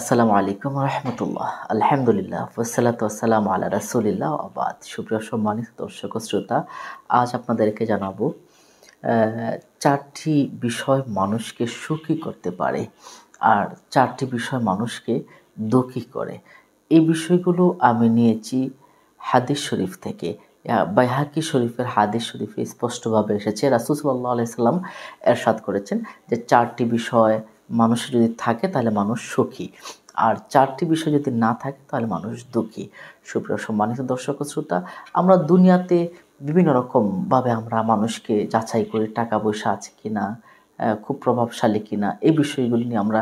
আসসালামু আলাইকুম রহমতুল্লাহ আলহামদুলিল্লাহ ফসলাত আসসালাম আল্লাহ রাসুলিল্লাহ আবাদ সুপ্রিয় সম্মানিত দর্শক শ্রোতা আজ আপনাদেরকে জানাবো চারটি বিষয় মানুষকে সুখী করতে পারে আর চারটি বিষয় মানুষকে দুঃখী করে এই বিষয়গুলো আমি নিয়েছি হাদিস শরীফ থেকে বাইহাকি শরীফের হাদিস শরীফে স্পষ্টভাবে এসেছে রাসুসল্লাহ আলাইসাল্লাম এরশাদ করেছেন যে চারটি বিষয় মানুষ যদি থাকে তাহলে মানুষ সুখী আর চারটি বিষয় যদি না থাকে তাহলে মানুষ দুঃখী সুপ্রিয় সম্মানিত দর্শক শ্রোতা আমরা দুনিয়াতে বিভিন্ন রকমভাবে আমরা মানুষকে যাচাই করি টাকা পয়সা আছে কি না খুব প্রভাবশালী কিনা এই বিষয়গুলি নিয়ে আমরা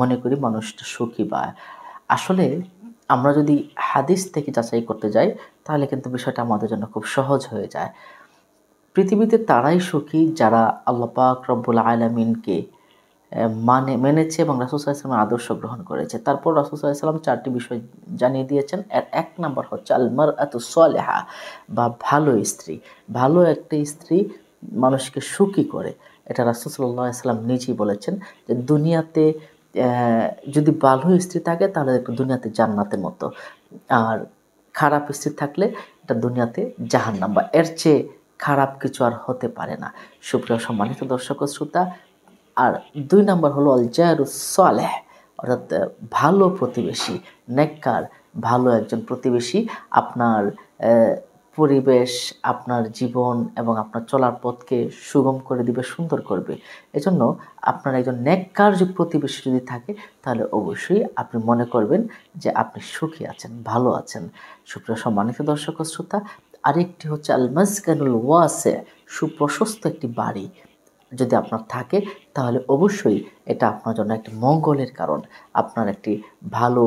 মনে করি মানুষটা সুখী বা আসলে আমরা যদি হাদিস থেকে যাচাই করতে যাই তাহলে কিন্তু বিষয়টা আমাদের জন্য খুব সহজ হয়ে যায় পৃথিবীতে তারাই সুখী যারা আল্লাপাক রব্বুল আলমিনকে মানে মেনেছে এবং রাসুসাহ ইসলামের আদর্শ গ্রহণ করেছে তারপর রাসুসাহ ইসলাম চারটি বিষয় জানিয়ে দিয়েছেন এর এক নম্বর হচ্ছে আলমার এত সলেহা বা ভালো স্ত্রী ভালো একটা স্ত্রী মানুষকে সুখী করে এটা রাসুল সাল্লাহ ইসলাম নিজেই বলেছেন যে দুনিয়াতে যদি ভালো স্ত্রী থাকে তাহলে দুনিয়াতে জান্নাতের মতো আর খারাপ স্ত্রী থাকলে এটা দুনিয়াতে জাহান্নাম বা এর চেয়ে খারাপ কিছু আর হতে পারে না সুপ্রিয় সম্মানিত দর্শক শ্রোতা আর দুই নাম্বার হলো আল জায়রু সালেহ অর্থাৎ ভালো প্রতিবেশী নেককার ভালো একজন প্রতিবেশী আপনার পরিবেশ আপনার জীবন এবং আপনার চলার পথকে সুগম করে দিবে সুন্দর করবে এজন্য আপনার একজন ন্যাক্কার যে প্রতিবেশী যদি থাকে তাহলে অবশ্যই আপনি মনে করবেন যে আপনি সুখী আছেন ভালো আছেন সুপ্রিয় সম্মানিত দর্শক শ্রোতা আরেকটি হচ্ছে আল মাসকানুল ওয়াসে সুপ্রশস্ত একটি বাড়ি যদি আপনার থাকে তাহলে অবশ্যই এটা আপনার জন্য একটি মঙ্গলের কারণ আপনার একটি ভালো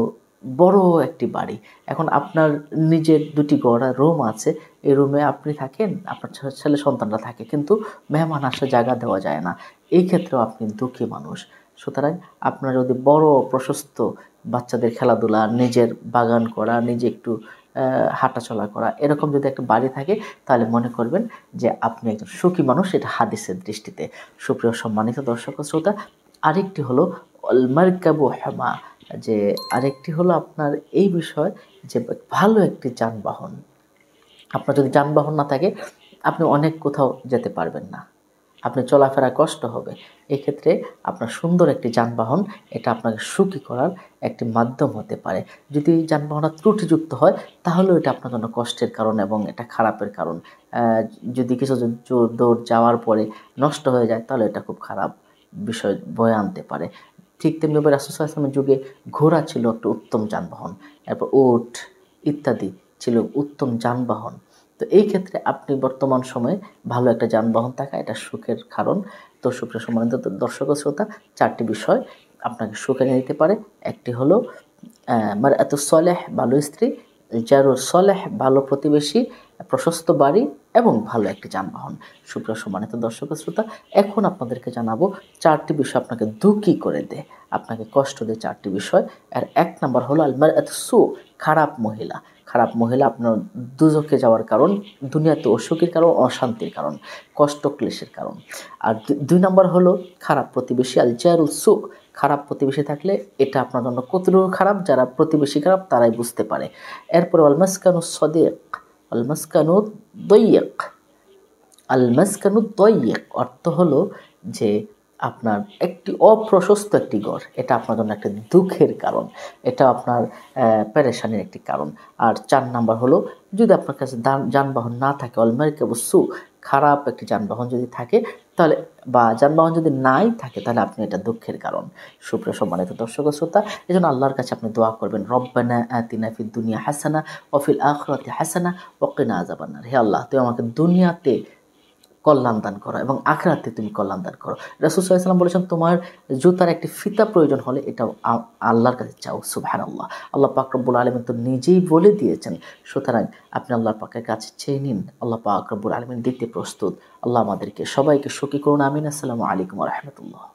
বড় একটি বাড়ি এখন আপনার নিজের দুটি গড়া রুম আছে এই রুমে আপনি থাকেন আপনার ছেলে সন্তানরা থাকে কিন্তু মেহমান আসলে জায়গা দেওয়া যায় না এই ক্ষেত্রেও আপনি দুঃখী মানুষ সুতরাং আপনার যদি বড় প্রশস্ত বাচ্চাদের খেলাধুলা নিজের বাগান করা নিজে একটু হাঁটাচলা করা এরকম যদি একটা বাড়ি থাকে তাহলে মনে করবেন যে আপনি একজন সুখী মানুষ এটা হাদিসের দৃষ্টিতে সুপ্রিয় সম্মানিত দর্শক শ্রোতা আরেকটি হলো অলমার্কাবু হেমা যে আরেকটি হলো আপনার এই বিষয় যে ভালো একটি যানবাহন আপনার যদি যানবাহন না থাকে আপনি অনেক কোথাও যেতে পারবেন না আপনি চলাফেরা কষ্ট হবে এক্ষেত্রে আপনার সুন্দর একটি যানবাহন এটা আপনাকে সুখী করার একটি মাধ্যম হতে পারে যদি যানবাহনটা ত্রুটিযুক্ত হয় তাহলেও এটা আপনার জন্য কষ্টের কারণ এবং এটা খারাপের কারণ যদি কিছু দৌড় যাওয়ার পরে নষ্ট হয়ে যায় তাহলে এটা খুব খারাপ বিষয় বয়ে আনতে পারে ঠিক তেমনিভাবে রাসুসাহ যুগে ঘোড়া ছিল একটা উত্তম যানবাহন এরপর ওট ইত্যাদি ছিল উত্তম যানবাহন তো এই ক্ষেত্রে আপনি বর্তমান সময়ে ভালো একটা যানবাহন থাকা এটা সুখের কারণ তো সুপ্রিয় সম্মানিত দর্শক শ্রোতা চারটি বিষয় আপনাকে সুখে এনে দিতে পারে একটি হলো মানে এত সলেহ ভালো স্ত্রী যার সলেহ ভালো প্রতিবেশী প্রশস্ত বাড়ি এবং ভালো একটি যানবাহন সুপ্রিয় সম্মানিত দর্শক শ্রোতা এখন আপনাদেরকে জানাবো চারটি বিষয় আপনাকে দুঃখী করে দেয় আপনাকে কষ্ট দেয় চারটি বিষয় আর এক নাম্বার হলো আলমার এত সু খারাপ মহিলা খারাপ মহিলা আপনার দুজকে যাওয়ার কারণ দুনিয়াতে অসুখের কারণ অশান্তির কারণ কষ্ট ক্লেশের কারণ আর দুই নম্বর হলো খারাপ প্রতিবেশী আল জায়ার উৎসু খারাপ প্রতিবেশী থাকলে এটা আপনার জন্য কতটুকু খারাপ যারা প্রতিবেশী খারাপ তারাই বুঝতে পারে এরপরে অলমাসকানু সদেক অলমাসকানু দৈয়েক আলমাসকানু দৈয়েক অর্থ হলো যে আপনার একটি অপ্রশস্ত একটি গড় এটা আপনার জন্য একটা দুঃখের কারণ এটা আপনার প্যারেশানির একটি কারণ আর চার নাম্বার হলো যদি আপনার কাছে যানবাহন না থাকে অলমারিকে অবশ্য খারাপ একটি যানবাহন যদি থাকে তাহলে বা যানবাহন যদি নাই থাকে তাহলে আপনি এটা দুঃখের কারণ সুপ্রিয় সম্মানিত দর্শক শ্রোতা এই জন্য আল্লাহর কাছে আপনি দোয়া করবেন রব্বানা আতিনা ফিদ দুনিয়া হাসানা অফিল আখরাতে হাসানা ওকিনা আজাবান্নার হে আল্লাহ তুই আমাকে দুনিয়াতে কল্যাণ দান করো এবং আখরাতে তুমি কল্যাণ দান করো রাসুল ইসলাম বলেছেন তোমার জুতার একটি ফিতা প্রয়োজন হলে এটা আল্লাহর কাছে চাও সুবাহান আল্লাহ আল্লাহ পাক রব্বুল আলমিন তো নিজেই বলে দিয়েছেন সুতরাং আপনি আল্লাহ পাকের কাছে চেয়ে নিন আল্লাহ পাক রব্বুল আলমিন দিতে প্রস্তুত আল্লাহ আমাদেরকে সবাইকে সুখী করুন আমিন আসসালামু আলাইকুম রহমতুল্লাহ